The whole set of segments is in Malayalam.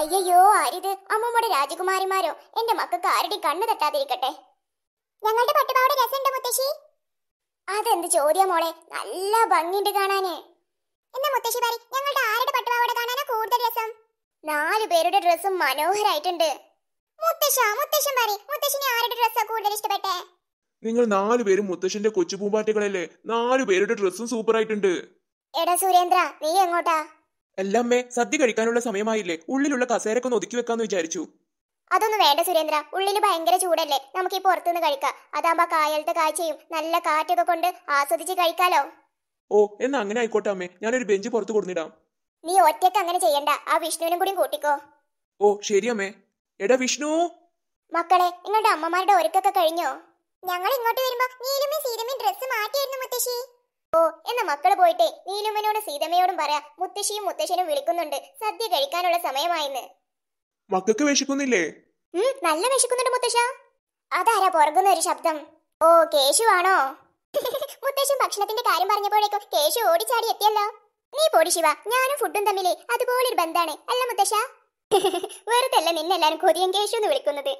അയ്യോ ആരിത് അമ്മമ്മയുടെ രാജകുമാരിമാരോ എന്റെ മക്കൾക്ക് ആരുടെ കണ്ണു തട്ടാതിരിക്കട്ടെ ഞങ്ങളുടെ പട്ടുപാവട രസമുണ്ട് മുത്തശ്ശി അതെന്ത് ചോദ്യം മോളെ നല്ല ഭംഗിണ്ട് കാണാന് എന്നാ മുത്തശ്ശി പറ ഞങ്ങളുടെ ആരുടെ പട്ടുപാവട കാണാനാ കൂടുതൽ രസം നാലു പേരുടെ ഡ്രസ്സും മനോഹരായിട്ടുണ്ട് കൂടുതൽ നിങ്ങൾ നാലു പേരും മുത്തശ്ശന്റെ കൊച്ചു പൂമ്പാറ്റകളല്ലേ നാലു പേരുടെ ഡ്രസ്സും സൂപ്പർ ആയിട്ടുണ്ട് എടാ സുരേന്ദ്ര നീ എങ്ങോട്ടാ എല്ലാമ്മേ സദ്യ കഴിക്കാനുള്ള സമയമായില്ലേ ഉള്ളിലുള്ള കസേരക്കൊന്ന് ഒതുക്കി വെക്കാന്ന് വിചാരിച്ചു അതൊന്നും വേണ്ട സുരേന്ദ്ര ഉള്ളില് ഭയങ്കര ചൂടല്ലേ നമുക്ക് ഈ പുറത്തുനിന്ന് കഴിക്കാം അതാകുമ്പോ കായലത്തെ കാഴ്ചയും നല്ല കാറ്റൊക്കെ കൊണ്ട് ആസ്വദിച്ച് കഴിക്കാലോ ഓ എന്നാ അങ്ങനെ ആയിക്കോട്ടെ അമ്മേ ഞാനൊരു ബെഞ്ച് പുറത്ത് കൊടുത്തിടാം നീ ഒറ്റയ്ക്ക് അങ്ങനെ ചെയ്യണ്ട ആ വിഷ്ണുവിനും കൂടി കൂട്ടിക്കോ ഓ ശരി അമ്മേ എടാ വിഷ്ണു മക്കളെ നിങ്ങളുടെ അമ്മമാരുടെ ഒരുക്കൊക്കെ കഴിഞ്ഞോ ഞങ്ങൾ ഇങ്ങോട്ട് വരുമ്പോ നീലുമേ സീരമേ ഡ്രസ്സ് മാറ്റിയായിരുന്നു മുത്തശ്ശി ഓ എന്നാ മക്കള് പോയിട്ടെ നീലുമനോട് സീതമ്മയോടും പറയാ മുത്തശ്ശിയും മുത്തശ്ശനും വിളിക്കുന്നുണ്ട് സദ്യ കഴിക്കാനുള്ള സമയമായിന്ന് മക്കൾക്ക് വിശക്കുന്നില്ലേ നല്ല വിശക്കുന്നുണ്ട് മുത്തശ്ശ അതാരാ പുറകുന്ന ഒരു ശബ്ദം ഓ കേശു ആണോ മുത്തശ്ശൻ ഭക്ഷണത്തിന്റെ കാര്യം പറഞ്ഞപ്പോഴേക്കും കേശു ഓടിച്ചാടി എത്തിയല്ലോ നീ പോടി ശിവ ഞാനും ഫുഡും തമ്മിലേ അതുപോലൊരു ബന്ധാണ് അല്ല മുത്തശ്ശ വെറുതല്ല നിന്നെല്ലാരും കൊതിയൻ കേശു എന്ന് വിളിക്കുന്നത്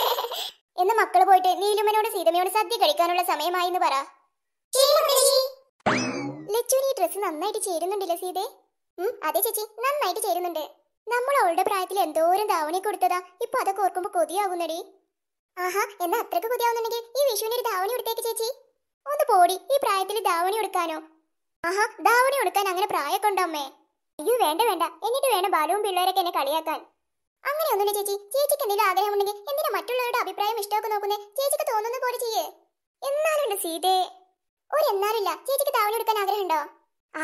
എന്ന മക്കള് പോയിട്ട് നീലുമനോട് സീതമ്മയോട് സദ്യ കഴിക്കാനുള്ള സമയമായി എന്ന് പറ ലച്ചുവിന് ഈ ഡ്രസ്സ് നന്നായിട്ട് ചേരുന്നുണ്ടല്ലോ സീതേ അതെ ചേച്ചി നന്നായിട്ട് ചേരുന്നുണ്ട് നമ്മൾ അവളുടെ പ്രായത്തിൽ എന്തോരം ധാവണി കൊടുത്തതാ ഇപ്പൊ അതൊക്കെ ഓർക്കുമ്പോ കൊതിയാകുന്നടി ആഹാ എന്നാ അത്രക്ക് കൊതിയാവുന്നുണ്ടെങ്കിൽ ഈ വിഷുവിന് ഒരു ധാവണി കൊടുത്തേക്ക് ചേച്ചി ഒന്ന് പോടി ഈ പ്രായത്തിൽ ധാവണി കൊടുക്കാനോ ആഹാ ധാവണി കൊടുക്കാൻ അങ്ങനെ പ്രായമൊക്കെ അമ്മേ അയ്യോ വേണ്ട വേണ്ട എന്നിട്ട് വേണം ബാലുവും പിള്ളേരൊക്കെ എന്നെ കളിയാക്കാൻ അങ്ങനെ ഒന്നുമില്ല ചേച്ചി ചേച്ചിക്ക് എന്തെങ്കിലും ആഗ്രഹമുണ്ടെങ്കിൽ എന്തിനാ മറ്റുള്ളവരുടെ അഭിപ്രായം ഇഷ്ടമൊക്കെ നോക്കുന്നേ ചേച്ചിക്ക് തോന്നുന്ന പോലെ ചെയ്യേ എന്നാലും സീതേ ഒരു എന്നാറില്ല ചേച്ചിക്ക് ധാവണി എടുക്കാൻ ആഗ്രഹമുണ്ടോ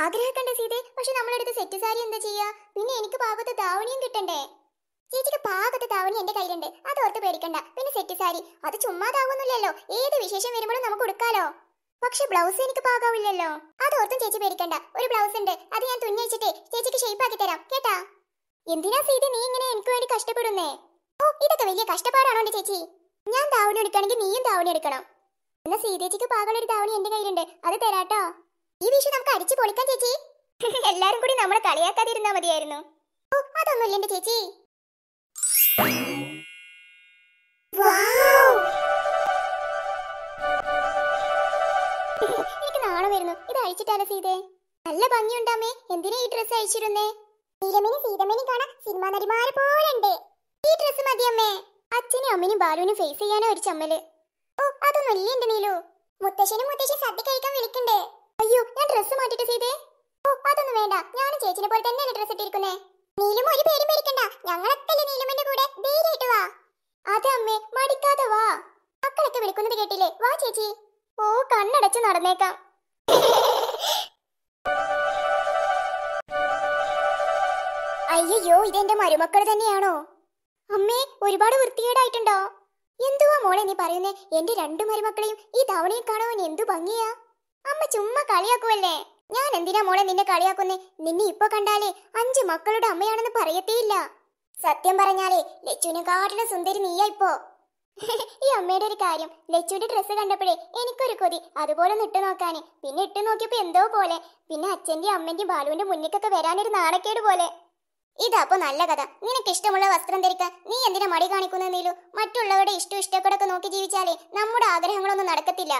ആഗ്രഹക്കണ്ട സീതേ പക്ഷെ നമ്മളെടുത്ത് സെറ്റ് സാരി എന്താ ചെയ്യാ പിന്നെ എനിക്ക് പാകത്ത് ധാവണിയും കിട്ടണ്ടേ ചേച്ചിക്ക് പാകത്ത് ധാവണി എന്റെ കയ്യിലുണ്ട് അത് ഓർത്ത് പേടിക്കണ്ട പിന്നെ സെറ്റ് സാരി അത് ചുമ്മാ ചുമ്മാതാവുന്നില്ലല്ലോ ഏത് വിശേഷം വരുമ്പോഴും നമുക്ക് കൊടുക്കാലോ പക്ഷെ ബ്ലൗസ് എനിക്ക് പാകാവില്ലല്ലോ അത് ഓർത്തും ചേച്ചി പേടിക്കണ്ട ഒരു ബ്ലൗസ് ഉണ്ട് അത് ഞാൻ തുന്നിയിച്ചിട്ടേ ചേച്ചിക്ക് ഷേപ്പ് ആക്കി തരാം കേട്ടാ എന്തിനാ സീത നീ ഇങ്ങനെ എനിക്ക് വേണ്ടി കഷ്ടപ്പെടുന്നേ ഓ ഇതൊക്കെ വലിയ കഷ്ടപ്പാടാണോ ചേച്ചി ഞാൻ ധാവണി എടുക്കണമെങ്കിൽ നീയും ധാവണി എടുക്കണം എന്നാ ശ്രീതേച്ചിക്ക് പാകമുള്ള ഒരു ധാവണി എന്റെ കയ്യിലുണ്ട് അത് തരാട്ടോ ഈ വിഷു നമുക്ക് അടിച്ചു പൊളിക്കാൻ ചേച്ചി എല്ലാരും കൂടി നമ്മളെ കളിയാക്കാതിരുന്നാ മതിയായിരുന്നു ഓ അതൊന്നുമില്ല എന്റെ ചേച്ചി എനിക്ക് നാളെ വരുന്നു ഇത് അഴിച്ചിട്ടാലോ സീതേ നല്ല ഭംഗിയുണ്ടാമേ എന്തിനാ ഈ ഡ്രസ് അഴിച്ചിരുന്നേ നീലമേനും സീതമേനും കാണാൻ സിനിമാ നടിമാരെ പോലെ ഉണ്ട് ഈ ഡ്രസ് മതിയമ്മേ അച്ഛനും അമ്മനും ബാലുവിനും ഫേസ് ചെയ്യാനാ ഒരു ചമ്മല് ഒല്ലിണ്ട് നീലു മുത്തശ്ശനും മുത്തശ്ശി സദ്യ കഴിക്കാൻ വിളിക്കണ്ടേ അയ്യോ ഞാൻ ഡ്രസ്സ് മാറ്റിട്ട് ചെയ്തേ ഓ അതൊന്നും വേണ്ട ഞാനും ചേച്ചിനെ പോലെ തന്നെയാണ് ഡ്രസ്സ് ഇട്ടിരിക്കുന്നേ നീലും ഒരു പേരും പേരിക്കണ്ട ഞങ്ങളൊക്കെ നീലുമന്റെ കൂടെ ധൈര്യമായിട്ട് വാ അതെ അമ്മേ മടിക്കാതെ വാ മക്കളൊക്കെ വിളിക്കുന്നത് കേട്ടില്ലേ വാ ചേച്ചി ഓ കണ്ണടച്ച് നടന്നേക്കാം അയ്യോ ഇതെന്റെ മരുമക്കൾ തന്നെയാണോ അമ്മേ ഒരുപാട് വൃത്തികേടായിട്ടുണ്ടോ എന്തുവാ മോളെ നീ പറയുന്നേ എന്റെ രണ്ടു മരുമക്കളെയും ഈ ധവണിയിൽ കാണുവാൻ എന്തു ഭംഗിയാ അമ്മ ചുമ്മാ കളിയാക്കുവല്ലേ ഞാൻ എന്തിനാ മോളെ നിന്നെ കളിയാക്കുന്നേ നിന്നെ ഇപ്പൊ കണ്ടാലേ അഞ്ച് മക്കളുടെ അമ്മയാണെന്ന് പറയത്തേയില്ല സത്യം പറഞ്ഞാലേ ലച്ചുവിനെ കാട്ടിലെ സുന്ദരി നീയാ ഇപ്പോ ഈ അമ്മയുടെ ഒരു കാര്യം ലച്ചുവിന്റെ ഡ്രസ്സ് കണ്ടപ്പോഴേ എനിക്കൊരു കൊതി അതുപോലെ ഒന്ന് ഇട്ട് നോക്കാന് പിന്നെ ഇട്ട് നോക്കിയപ്പോ എന്തോ പോലെ പിന്നെ അച്ഛന്റെ അമ്മന്റെ ബാലുവിന്റെ മുന്നിക്കൊക്കെ വരാനൊരു നാണക്കേട് പോലെ ഇതപ്പോ നല്ല കഥ നിനക്ക് ഇഷ്ടമുള്ള വസ്ത്രം ധരിക്കാൻ നീ എന്തിനാ മടി കാണിക്കുന്ന നീലു മറ്റുള്ളവരുടെ ഇഷ്ടം ഇഷ്ടക്കടൊക്കെ നോക്കി ജീവിച്ചാലേ നമ്മുടെ ആഗ്രഹങ്ങളൊന്നും നടക്കത്തില്ല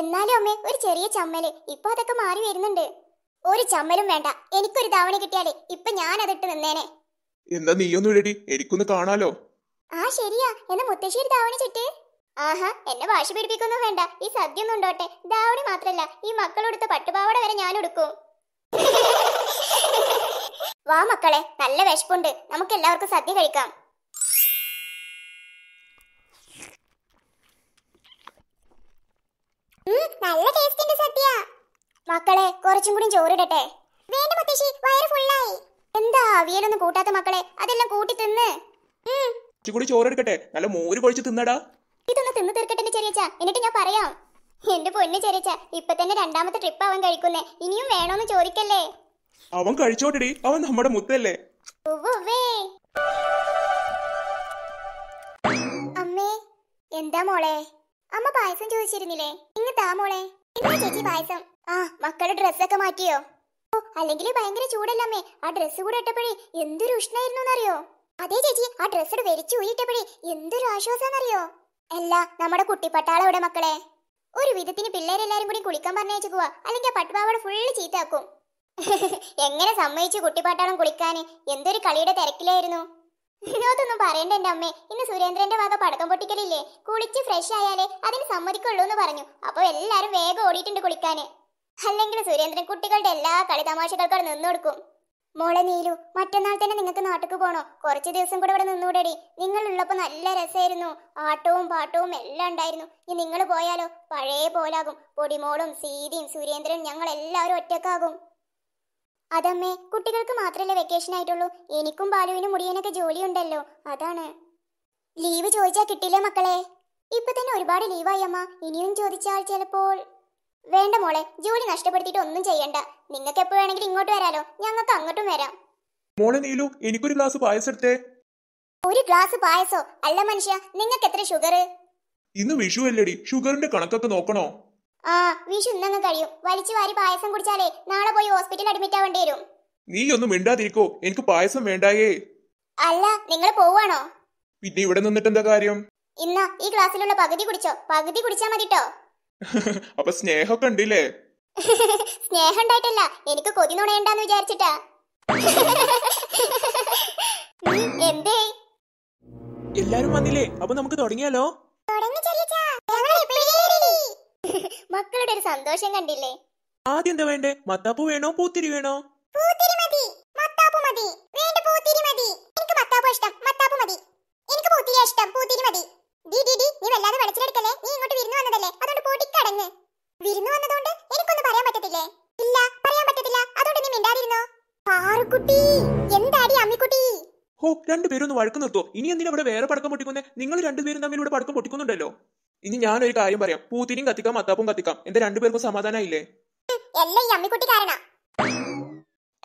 എന്നാലും അമ്മേ ഒരു ചെറിയ ചമ്മല് ഇപ്പൊ അതൊക്കെ മാറി വരുന്നുണ്ട് ഒരു ചമ്മലും വേണ്ട എനിക്കൊരു ധാവണ കിട്ടിയാലേ ഇപ്പൊ ഞാൻ അതിട്ട് നിന്നേനെ എന്താ നീയൊന്നും ഇടടി എനിക്കൊന്ന് കാണാലോ ആ ശരിയാ എന്ന മുത്തശ്ശി ഒരു ധാവണ ചുറ്റ് ആഹാ എന്നെ വാശി പിടിപ്പിക്കൊന്നും വേണ്ട ഈ സദ്യ ഒന്നും ഉണ്ടോട്ടെ ധാവണി മാത്രല്ല ഈ മക്കളെടുത്ത പട്ടുപാവട വരെ ഞാൻ എടുക്കും വാ മക്കളെ നല്ല വിശപ്പുണ്ട് നമുക്ക് എല്ലാവർക്കും സദ്യ കഴിക്കാം നല്ല ടേസ്റ്റിന്റെ സദ്യ മക്കളെ കുറച്ചും കൂടി ചോറിടട്ടെ വേണ്ട മുത്തശ്ശി വയറ് ഫുള്ളായി എന്താ അവിയലൊന്നും കൂട്ടാത്ത മക്കളെ അതെല്ലാം കൂട്ടി തിന്ന് കൂടി ചോറെടുക്കട്ടെ നല്ല മോര് പൊഴിച്ച് തിന്നടാ ഇതൊന്ന് തിന്ന് തീർക്കട്ടെ ചെറിയച്ച എന്നിട്ട് ഞാൻ പറയാം എന്റെ പൊന്ന് ചെറിയച്ച ഇപ്പൊ തന്നെ രണ്ടാമത്തെ ട്രിപ്പ് അവൻ കഴിക്കുന്നേ ഇനിയും വേണോന്ന് ചോദിക്കല്ലേ അവൻ കഴിച്ചോട്ടെടി അവൻ നമ്മുടെ മുത്തല്ലേ അമ്മേ എന്താ മോളെ അമ്മ പായസം ചോദിച്ചിരുന്നില്ലേ ഇങ്ങത്താ മോളെ ചേച്ചി പായസം ആ മക്കളുടെ ഡ്രസ്സൊക്കെ മാറ്റിയോ ഓ അല്ലെങ്കിൽ ഭയങ്കര ചൂടല്ലമ്മേ ആ ഡ്രസ്സ് കൂടെ ഇട്ടപ്പോഴേ എന്തൊരു ഉഷ്ണായിരുന്നു അറിയോ അതെ ചേച്ചി ആ ഡ്രസ്സോട് വലിച്ചു ഊരിട്ടപ്പോഴേ എന്തൊരു ആശ്വാസമെന്നറിയോ അല്ല നമ്മുടെ കുട്ടിപ്പട്ടാളം ഇവിടെ മക്കളെ ഒരു വിധത്തിന് പിള്ളേരെല്ലാരും കൂടി കുളിക്കാൻ പറഞ്ഞേച്ചു പോവാ അല്ലെങ്കിൽ പട്ടുപാവടെ ഫുള്ള് ചീത്താക്കും എങ്ങനെ സമ്മതിച്ച് കുട്ടിപ്പാട്ടാളം കുളിക്കാൻ എന്തൊരു കളിയുടെ തിരക്കിലായിരുന്നു വിനോദൊന്നും പറയണ്ട എന്റെ അമ്മേ ഇന്ന് സുരേന്ദ്രന്റെ വക പടക്കം പൊട്ടിക്കലില്ലേ കുളിച്ച് ഫ്രഷ് ആയാലേ അതിന് സമ്മതിക്കുള്ളൂ എന്ന് പറഞ്ഞു അപ്പോൾ എല്ലാരും വേഗം ഓടിയിട്ടുണ്ട് കുളിക്കാൻ അല്ലെങ്കിൽ സുരേന്ദ്രൻ കുട്ടികളുടെ എല്ലാ കളി തമാശകൾക്കും നിന്നു കൊടുക്കും മോളെ നീലു മറ്റന്നാൾ തന്നെ നിങ്ങൾക്ക് നാട്ടിക്ക് പോണോ കുറച്ച് ദിവസം കൂടെ ഇവിടെ നിന്നൂടെടി നിങ്ങൾ ഉള്ളപ്പോൾ നല്ല രസമായിരുന്നു ആട്ടവും പാട്ടവും എല്ലാം ഉണ്ടായിരുന്നു ഇനി നിങ്ങൾ പോയാലോ പഴയ പോലാകും പൊടിമോളും സീതിയും സുരേന്ദ്രനും ഞങ്ങൾ എല്ലാവരും ഒറ്റക്കാകും അതമ്മേ കുട്ടികൾക്ക് മാത്രമല്ലേ വെക്കേഷൻ ആയിട്ടുള്ളൂ എനിക്കും ബാലുവിനും മുടിയനൊക്കെ ജോലിയുണ്ടല്ലോ അതാണ് ലീവ് ചോദിച്ചാൽ കിട്ടില്ലേ മക്കളെ ഇപ്പൊ തന്നെ ഒരുപാട് ലീവായി അമ്മ ഇനിയും ചോദിച്ചാൽ ചിലപ്പോൾ വേണ്ട മോളെ ജോലി നഷ്ടപ്പെടുത്തിയിട്ട് ഒന്നും ചെയ്യണ്ട നിങ്ങൾക്ക് എപ്പോ വേണമെങ്കിലും ഇങ്ങോട്ട് വരാലോ ഞങ്ങൾക്ക് അങ്ങോട്ടും വരാം മോളെ നീലു എനിക്കൊരു ഗ്ലാസ് പായസം എടുത്തേ ഒരു ഗ്ലാസ് പായസോ അല്ല മനുഷ്യ നിങ്ങൾക്ക് എത്ര ഷുഗർ ഇന്ന് വിഷു അല്ലടി ഷുഗറിന്റെ കണക്കൊക്കെ നോക്കണോ ആ വിഷു ഇന്നങ്ങ് കഴിയും വലിച്ചു വാരി പായസം കുടിച്ചാലേ നാളെ പോയി ഹോസ്പിറ്റലിൽ അഡ്മിറ്റ് ആവേണ്ടി വരും നീ ഒന്നും മിണ്ടാതിരിക്കോ എനിക്ക് പായസം വേണ്ടായേ അല്ല നിങ്ങൾ പോവാണോ പിന്നെ ഇവിടെ നിന്നിട്ട് എന്താ കാര്യം ഇന്ന ഈ ക്ലാസ്സിലുള്ള പകുതി കുടിച്ചോ പകുതി കുടിച്ചാ മതിട്ടോ അപ്പൊ സ്നേഹമൊക്കെ ഉണ്ടല്ലേ സ്നേഹം ഉണ്ടായിട്ടല്ല എനിക്ക് കൊതി നുണയണ്ടെന്ന് വിചാരിച്ചിട്ടാ എന്തേ എല്ലാരും വന്നില്ലേ അപ്പൊ നമുക്ക് തുടങ്ങിയാലോ തുടങ്ങി ചെറിയ മക്കളുടെ ഒരു സന്തോഷം കണ്ടില്ലേ ആദ്യം എന്താ വേണ്ടേ മത്താപ്പു വേണോ പൂത്തിരി വേണോ പൂത്തിരി മതി മത്താപ്പു മതി വേണ്ട പൂത്തിരി മതി എനിക്ക് മത്താപ്പു ഇഷ്ടം മത്താപ്പു മതി എനിക്ക് പൂത്തിരി ഇഷ്ടം പൂത്തിരി മതി ഡി ഡി ഡി നീ വല്ലാതെ പഠിച്ചെടുക്കല്ലേ നീ ഇങ്ങോട്ട് വിരുന്നു വന്നതല്ലേ അതുകൊണ്ട് കടങ്ങ് വിരുന്നു വന്നതുകൊണ്ട് എനിക്കൊന്നും പറയാൻ പറ്റത്തില്ലേ ഇല്ല പറയാൻ പറ്റത്തില്ല അതുകൊണ്ട് നീ മിണ്ടാതിരുന്നോ പാറുക്കുട്ടി എന്താടി അമ്മിക്കുട്ടി ഓ രണ്ടുപേരും ഒന്ന് വഴക്കു നിർത്തോ ഇനി എന്തിനാ ഇവിടെ വേറെ പടക്കം പൊട്ടിക്കുന്നേ നിങ്ങൾ രണ്ടുപേരും തമ്മിൽ ഇവിടെ പടക്കം പൊട്ടിക്കുന്നുണ്ടല്ലോ ഇനി ഞാനൊരു കാര്യം പറയാം പൂത്തിരിയും കത്തിക്കാം മത്താപ്പും കത്തിക്കാം എന്റെ രണ്ടുപേർക്കും സമാധാനായില്ലേ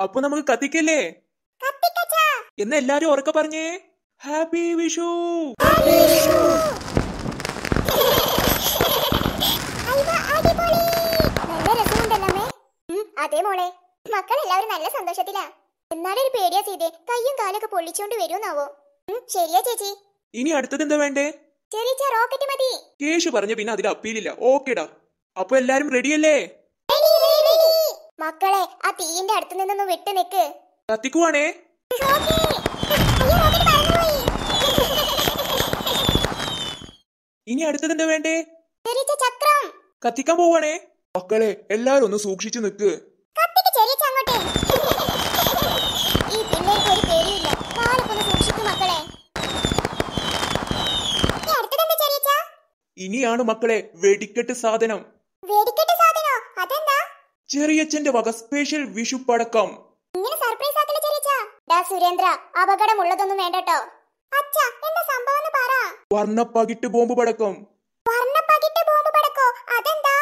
അപ്പൊ നമുക്ക് കത്തിക്കല്ലേ എന്ന് എല്ലാരും ഉറക്കെ പറഞ്ഞേ ഹാപ്പി വിഷു അതെ മോളെ മക്കളെല്ലാവരും നല്ല സന്തോഷത്തിലാ എന്നാലൊരു പേടിയാ ചെയ്തേ കയ്യും കാലൊക്കെ പൊള്ളിച്ചോണ്ട് വരുമെന്നാവോ ശരിയാ ചേച്ചി ഇനി അടുത്തത് എന്താ വേണ്ടേ ചെറിയ റോക്കറ്റ് മതി കേശു പറഞ്ഞു പിന്നെ അതിൽ അപ്പീലില്ല ഓക്കേടാ അപ്പൊ എല്ലാരും റെഡിയല്ലേ മക്കളെ ആ തീയിന്റെ അടുത്ത് നിന്നൊന്ന് വിട്ടു നിക്ക് കത്തിക്കുവാണേ ഇനി അടുത്തത് എന്താ വേണ്ടേ ചക്രം കത്തിക്കാൻ പോവാണേ മക്കളെ എല്ലാരും ഒന്ന് സൂക്ഷിച്ചു നിക്ക് ഇനിയാണ് മക്കളെ വെടിക്കെട്ട് സാധനം വെടിക്കെട്ട് സാധനോ അതെന്താ ചെറിയച്ഛന്റെ വക സ്പെഷ്യൽ വിഷു പടക്കം ഇങ്ങനെ സർപ്രൈസ് ആക്കല ചെറിയച്ച ഡാ സുരേന്ദ്ര അപകടമുള്ളതൊന്നും വേണ്ടട്ടോ അച്ഛാ എന്താ സംഭവം പറ വർണ്ണപ്പകിട്ട് ബോംബ് പടക്കം വർണ്ണപ്പകിട്ട് ബോംബ് പടക്കോ അതെന്താ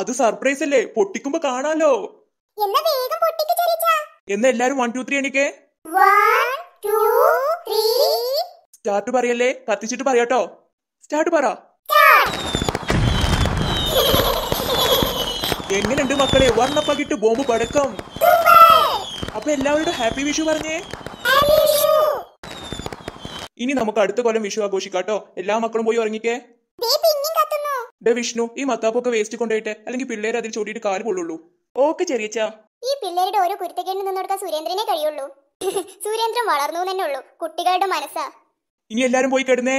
അത് സർപ്രൈസ് അല്ലേ പൊട്ടിക്കുമ്പോ കാണാലോ എന്നാ വേഗം പൊട്ടിക്ക് ചെറിയച്ചാ എന്നാ എല്ലാരും 1 2 3 എണിക്കേ 1 2 3 സ്റ്റാർട്ട് പറയല്ലേ കത്തിച്ചിട്ട് പറയാട്ടോ സ്റ്റാർട്ട് പറ എങ്ങനെയുണ്ട് മക്കളെ വർണ്ണപ്പകിട്ട് ബോംബ് പടക്കം അപ്പൊ എല്ലാവരുടെ ഹാപ്പി വിഷു പറഞ്ഞേ ഇനി നമുക്ക് അടുത്ത കൊല്ലം വിഷു ആഘോഷിക്കാട്ടോ എല്ലാ മക്കളും പോയി ഉറങ്ങിക്കേ ഡേ വിഷ്ണു ഈ മത്താപ്പൊക്കെ വേസ്റ്റ് കൊണ്ടുപോയിട്ട് അല്ലെങ്കിൽ പിള്ളേർ അതിൽ ചൂടിയിട്ട് കാല് കൊള്ളുള്ളൂ ഓക്കെ ചെറിയച്ച ഈ പിള്ളേരുടെ ഓരോ കുരുത്തക്കേട് നിന്നോടക്കാൻ സുരേന്ദ്രനെ കഴിയുള്ളൂ സുരേന്ദ്രൻ വളർന്നു തന്നെ ഉള്ളൂ കുട്ടികളുടെ മനസ്സാ ഇനി എല്ലാരും പോയി കിടന്നേ